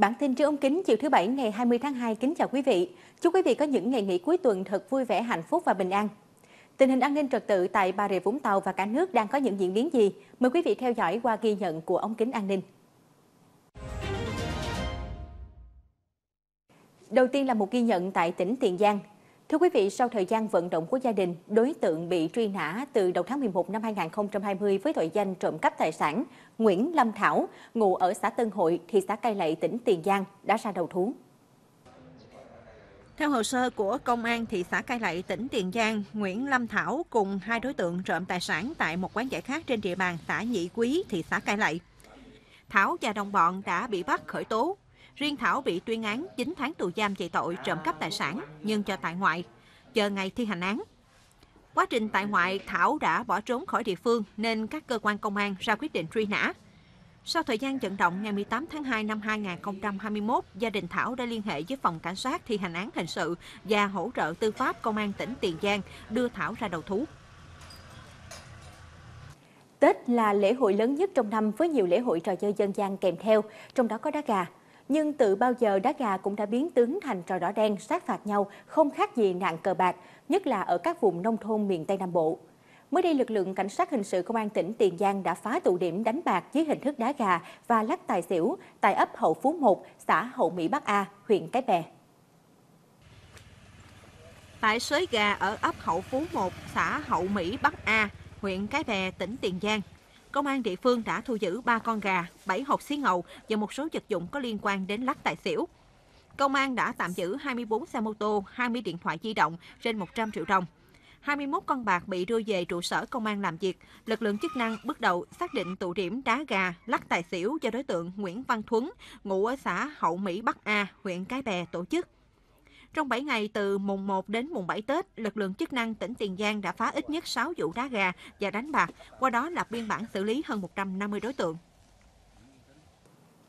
Bản tin trưa ông Kính chiều thứ Bảy ngày 20 tháng 2 kính chào quý vị. Chúc quý vị có những ngày nghỉ cuối tuần thật vui vẻ, hạnh phúc và bình an. Tình hình an ninh trật tự tại Bà Rịa Vũng Tàu và cả nước đang có những diễn biến gì? Mời quý vị theo dõi qua ghi nhận của ông Kính An ninh. Đầu tiên là một ghi nhận tại tỉnh Tiền Giang. Thưa quý vị, sau thời gian vận động của gia đình, đối tượng bị truy nã từ đầu tháng 11 năm 2020 với tội danh trộm cắp tài sản, Nguyễn Lâm Thảo, ngụ ở xã Tân Hội, thị xã Cai Lậy, tỉnh Tiền Giang, đã ra đầu thú. Theo hồ sơ của Công an thị xã Cai Lậy, tỉnh Tiền Giang, Nguyễn Lâm Thảo cùng hai đối tượng trộm tài sản tại một quán giải khác trên địa bàn xã Nhị Quý, thị xã Cai Lậy. Thảo và đồng bọn đã bị bắt khởi tố, Riêng Thảo bị tuyên án 9 tháng tù giam về tội trộm cắp tài sản nhưng cho tại ngoại, chờ ngày thi hành án. Quá trình tại ngoại, Thảo đã bỏ trốn khỏi địa phương nên các cơ quan công an ra quyết định truy nã. Sau thời gian vận động ngày 18 tháng 2 năm 2021, gia đình Thảo đã liên hệ với phòng cảnh sát thi hành án hình sự và hỗ trợ tư pháp công an tỉnh Tiền Giang đưa Thảo ra đầu thú. Tết là lễ hội lớn nhất trong năm với nhiều lễ hội trò chơi dân gian kèm theo, trong đó có đá gà, nhưng từ bao giờ đá gà cũng đã biến tướng thành trò đỏ đen sát phạt nhau, không khác gì nạn cờ bạc, nhất là ở các vùng nông thôn miền Tây Nam Bộ. Mới đây, lực lượng cảnh sát hình sự công an tỉnh Tiền Giang đã phá tụ điểm đánh bạc dưới hình thức đá gà và lắc tài xỉu tại ấp Hậu Phú 1, xã Hậu Mỹ Bắc A, huyện Cái Bè. Tại sới gà ở ấp Hậu Phú 1, xã Hậu Mỹ Bắc A, huyện Cái Bè, tỉnh Tiền Giang, công an địa phương đã thu giữ 3 con gà, 7 hộp xí ngầu và một số vật dụng có liên quan đến lắc tài xỉu. Công an đã tạm giữ 24 xe mô tô, 20 điện thoại di động, trên 100 triệu đồng. 21 con bạc bị đưa về trụ sở công an làm việc. Lực lượng chức năng bước đầu xác định tụ điểm đá gà lắc tài xỉu do đối tượng Nguyễn Văn Thuấn, ngụ ở xã Hậu Mỹ Bắc A, huyện Cái Bè tổ chức. Trong 7 ngày từ mùng 1 đến mùng 7 Tết, lực lượng chức năng tỉnh Tiền Giang đã phá ít nhất 6 vụ đá gà và đánh bạc, qua đó lập biên bản xử lý hơn 150 đối tượng.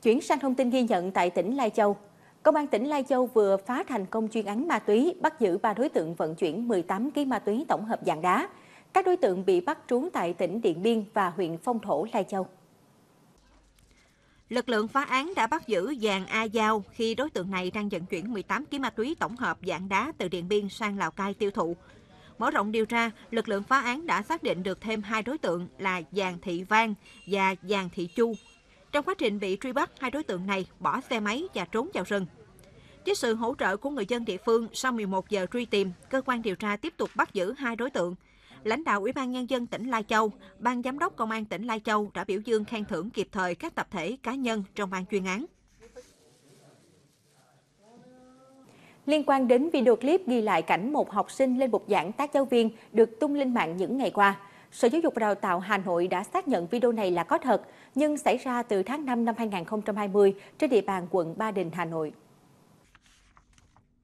Chuyển sang thông tin ghi nhận tại tỉnh Lai Châu. Công an tỉnh Lai Châu vừa phá thành công chuyên án ma túy, bắt giữ 3 đối tượng vận chuyển 18 kg ma túy tổng hợp dạng đá. Các đối tượng bị bắt trú tại tỉnh Điện Biên và huyện Phong Thổ, Lai Châu. Lực lượng phá án đã bắt giữ Giàng A Giao khi đối tượng này đang vận chuyển 18 kg ma túy tổng hợp dạng đá từ Điện Biên sang Lào Cai tiêu thụ. Mở rộng điều tra, lực lượng phá án đã xác định được thêm hai đối tượng là Giàng Thị Vang và Giàng Thị Chu. Trong quá trình bị truy bắt, hai đối tượng này bỏ xe máy và trốn vào rừng. Với sự hỗ trợ của người dân địa phương, sau 11 giờ truy tìm, cơ quan điều tra tiếp tục bắt giữ hai đối tượng lãnh đạo Ủy ban Nhân dân tỉnh Lai Châu, Ban Giám đốc Công an tỉnh Lai Châu đã biểu dương khen thưởng kịp thời các tập thể cá nhân trong ban chuyên án. Liên quan đến video clip ghi lại cảnh một học sinh lên bục giảng tác giáo viên được tung lên mạng những ngày qua, Sở Giáo dục và Đào tạo Hà Nội đã xác nhận video này là có thật, nhưng xảy ra từ tháng 5 năm 2020 trên địa bàn quận Ba Đình, Hà Nội.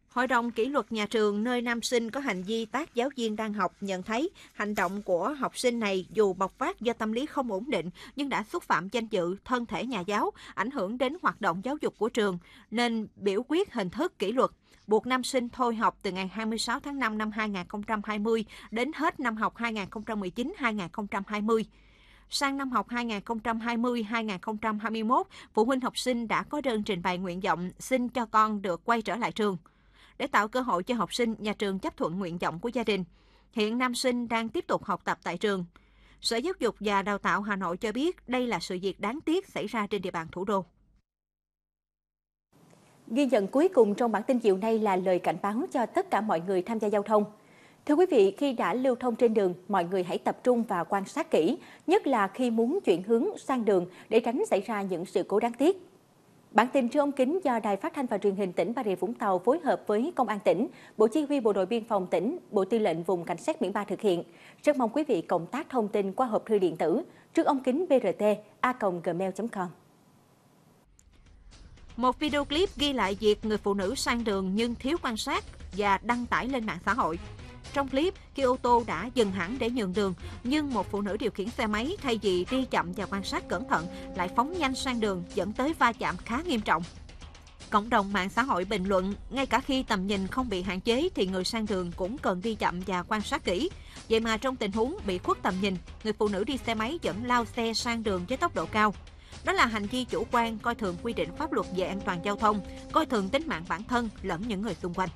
Hội đồng kỷ luật nhà trường nơi nam sinh có hành vi tác giáo viên đang học nhận thấy hành động của học sinh này dù bộc phát do tâm lý không ổn định nhưng đã xúc phạm danh dự, thân thể nhà giáo, ảnh hưởng đến hoạt động giáo dục của trường nên biểu quyết hình thức kỷ luật buộc nam sinh thôi học từ ngày 26 tháng 5 năm 2020 đến hết năm học 2019-2020 sang năm học 2020-2021, phụ huynh học sinh đã có đơn trình bày nguyện vọng xin cho con được quay trở lại trường để tạo cơ hội cho học sinh, nhà trường chấp thuận nguyện vọng của gia đình. Hiện nam sinh đang tiếp tục học tập tại trường. Sở Giáo dục và Đào tạo Hà Nội cho biết đây là sự việc đáng tiếc xảy ra trên địa bàn thủ đô. Ghi nhận cuối cùng trong bản tin chiều nay là lời cảnh báo cho tất cả mọi người tham gia giao thông. Thưa quý vị, khi đã lưu thông trên đường, mọi người hãy tập trung và quan sát kỹ, nhất là khi muốn chuyển hướng sang đường để tránh xảy ra những sự cố đáng tiếc. Bản tin trưa ông kính do Đài Phát thanh và Truyền hình tỉnh Bà Rịa Vũng Tàu phối hợp với Công an tỉnh, Bộ Chỉ huy Bộ đội Biên phòng tỉnh, Bộ Tư lệnh Vùng Cảnh sát Biển Ba thực hiện. Rất mong quý vị cộng tác thông tin qua hộp thư điện tử trước ông kính brt a gmail.com. Một video clip ghi lại việc người phụ nữ sang đường nhưng thiếu quan sát và đăng tải lên mạng xã hội. Trong clip, khi ô tô đã dừng hẳn để nhường đường, nhưng một phụ nữ điều khiển xe máy thay vì đi chậm và quan sát cẩn thận lại phóng nhanh sang đường dẫn tới va chạm khá nghiêm trọng. Cộng đồng mạng xã hội bình luận, ngay cả khi tầm nhìn không bị hạn chế thì người sang đường cũng cần đi chậm và quan sát kỹ. Vậy mà trong tình huống bị khuất tầm nhìn, người phụ nữ đi xe máy vẫn lao xe sang đường với tốc độ cao. Đó là hành vi chủ quan coi thường quy định pháp luật về an toàn giao thông, coi thường tính mạng bản thân lẫn những người xung quanh.